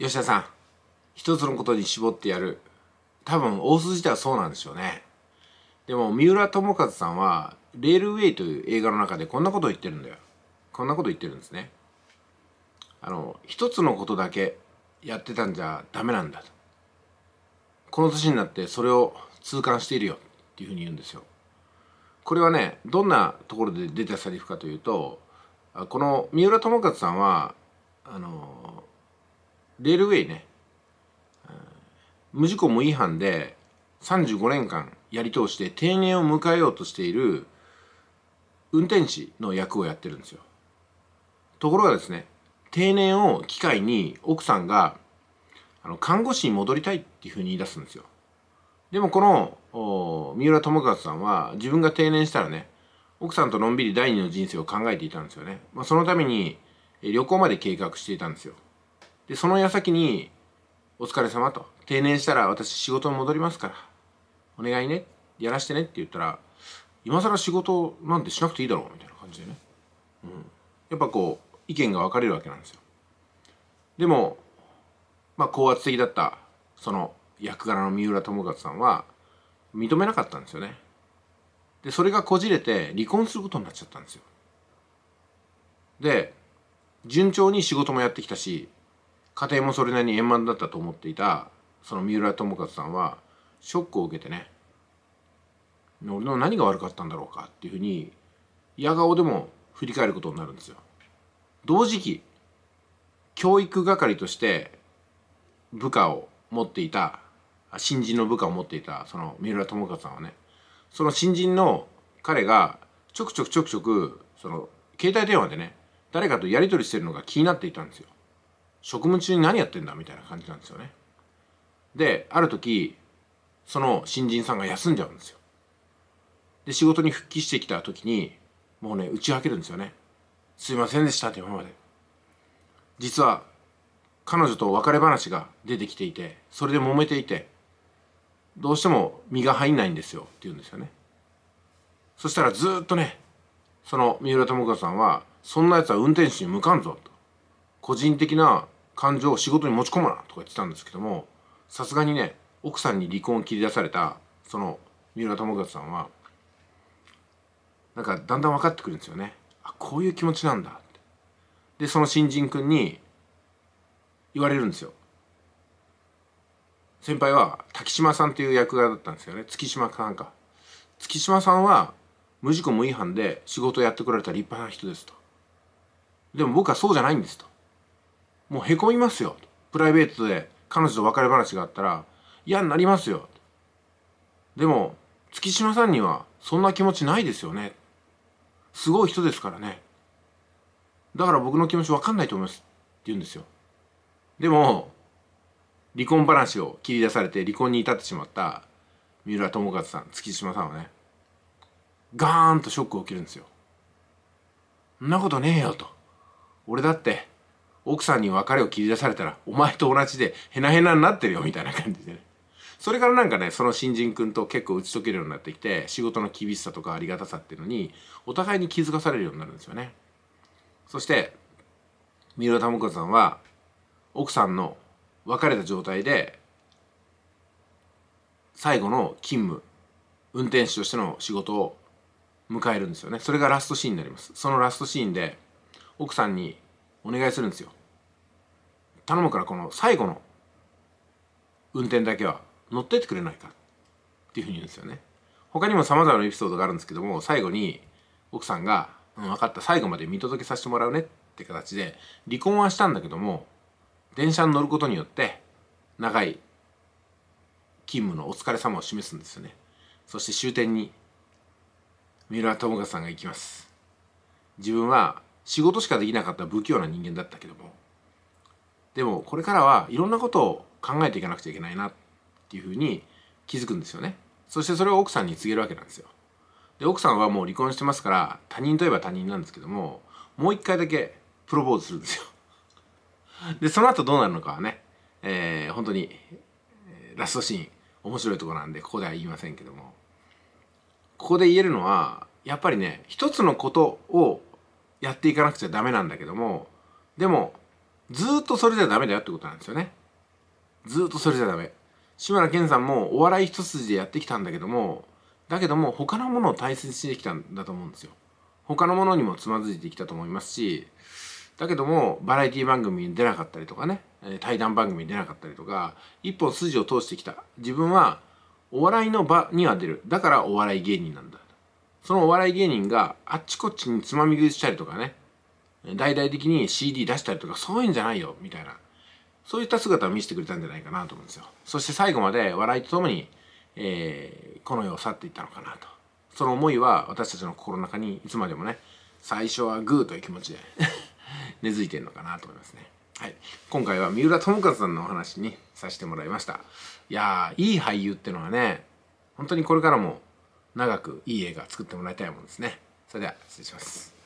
吉田さん一つのことに絞ってやる多分大筋ではそうなんでしょうねでも三浦友和さんは「レールウェイ」という映画の中でこんなことを言ってるんだよこんなこと言ってるんですねあの一つのことだけやってたんじゃダメなんだとこの年になってそれを痛感しているよっていうふうに言うんですよこれはねどんなところで出たセリフかというとこの三浦友和さんはあのレールウェイね、無事故無違反で35年間やり通して定年を迎えようとしている運転士の役をやってるんですよ。ところがですね、定年を機会に奥さんがあの看護師に戻りたいっていうふうに言い出すんですよ。でもこの三浦友和さんは自分が定年したらね、奥さんとのんびり第二の人生を考えていたんですよね。まあ、そのために旅行まで計画していたんですよ。でその矢先に「お疲れ様と「定年したら私仕事に戻りますからお願いねやらしてね」って言ったら「今更仕事なんてしなくていいだろう」みたいな感じでね、うん、やっぱこう意見が分かれるわけなんですよ。でもまあ高圧的だったその役柄の三浦友和さんは認めなかったんですよね。でそれがこじれて離婚することになっちゃったんですよ。で順調に仕事もやってきたし家庭もそれなりに円満だったと思っていたその三浦友和さんはショックを受けてね俺の何が悪かったんだろうかっていうふうに嫌顔でも振り返ることになるんですよ。同時期教育係として部下を持っていた新人の部下を持っていたその三浦友和さんはねその新人の彼がちょくちょくちょくちょくその携帯電話でね誰かとやり取りしてるのが気になっていたんですよ。職務中に何やってんだみたいな感じなんですよね。で、ある時、その新人さんが休んじゃうんですよ。で、仕事に復帰してきた時に、もうね、打ち明けるんですよね。すいませんでしたって今まで。実は、彼女と別れ話が出てきていて、それで揉めていて、どうしても身が入んないんですよって言うんですよね。そしたらずっとね、その三浦智子さんは、そんな奴は運転手に向かんぞと。個人的な感情を仕事に持ち込むなとか言ってたんですけどもさすがにね奥さんに離婚を切り出されたその三浦友和さんはなんかだんだん分かってくるんですよねあこういう気持ちなんだってでその新人君に言われるんですよ先輩は滝島さんという役柄だったんですよね月島さんか月島さんは無事故無違反で仕事をやってこられた立派な人ですとでも僕はそうじゃないんですともうへこみますよプライベートで彼女と別れ話があったら嫌になりますよでも月島さんにはそんな気持ちないですよねすごい人ですからねだから僕の気持ちわかんないと思いますって言うんですよでも離婚話を切り出されて離婚に至ってしまった三浦友和さん月島さんはねガーンとショックを受けるんですよそんなことねえよと俺だって奥さんに別れを切り出されたらお前と同じでヘナヘナになってるよみたいな感じでねそれからなんかねその新人君と結構打ち解けるようになってきて仕事の厳しさとかありがたさっていうのにお互いに気づかされるようになるんですよねそして三浦智子さんは奥さんの別れた状態で最後の勤務運転手としての仕事を迎えるんですよねそれがラストシーンになりますそのラストシーンで奥さんにお願いするんですよ頼むからこの最後の運転だけは乗ってってくれないかっていうふうに言うんですよね他にも様々なエピソードがあるんですけども最後に奥さんが「うん分かった最後まで見届けさせてもらうね」って形で離婚はしたんだけども電車に乗ることによって長い勤務のお疲れ様を示すんですよねそして終点に三浦友和さんが行きます自分は仕事しかできなかった不器用な人間だったけどもでもこれからはいろんなことを考えていかなくちゃいけないなっていうふうに気づくんですよねそしてそれを奥さんに告げるわけなんですよで奥さんはもう離婚してますから他人といえば他人なんですけどももう一回だけプロポーズするんですよでその後どうなるのかはねえー、本当にラストシーン面白いとこなんでここでは言いませんけどもここで言えるのはやっぱりね一つのことをやっていかなくちゃダメなんだけどもでもずっとそれじゃダメだよってことなんですよねずっとそれじゃダメ志村けんさんもお笑い一筋でやってきたんだけどもだけども他のものを大切にしてきたんだと思うんですよ他のものにもつまずいてきたと思いますしだけどもバラエティ番組に出なかったりとかね対談番組に出なかったりとか一本筋を通してきた自分はお笑いの場には出るだからお笑い芸人なんだそのお笑い芸人があっちこっちにつまみ食いしたりとかね、大々的に CD 出したりとかそういうんじゃないよ、みたいな。そういった姿を見せてくれたんじゃないかなと思うんですよ。そして最後まで笑いとともに、えー、この世を去っていったのかなと。その思いは私たちの心の中にいつまでもね、最初はグーという気持ちで 根付いてるのかなと思いますね。はい、今回は三浦友和さんのお話にさせてもらいましたいやーいい俳優ってのはね本当にこれからも長くいい映画作ってもらいたいもんですねそれでは失礼します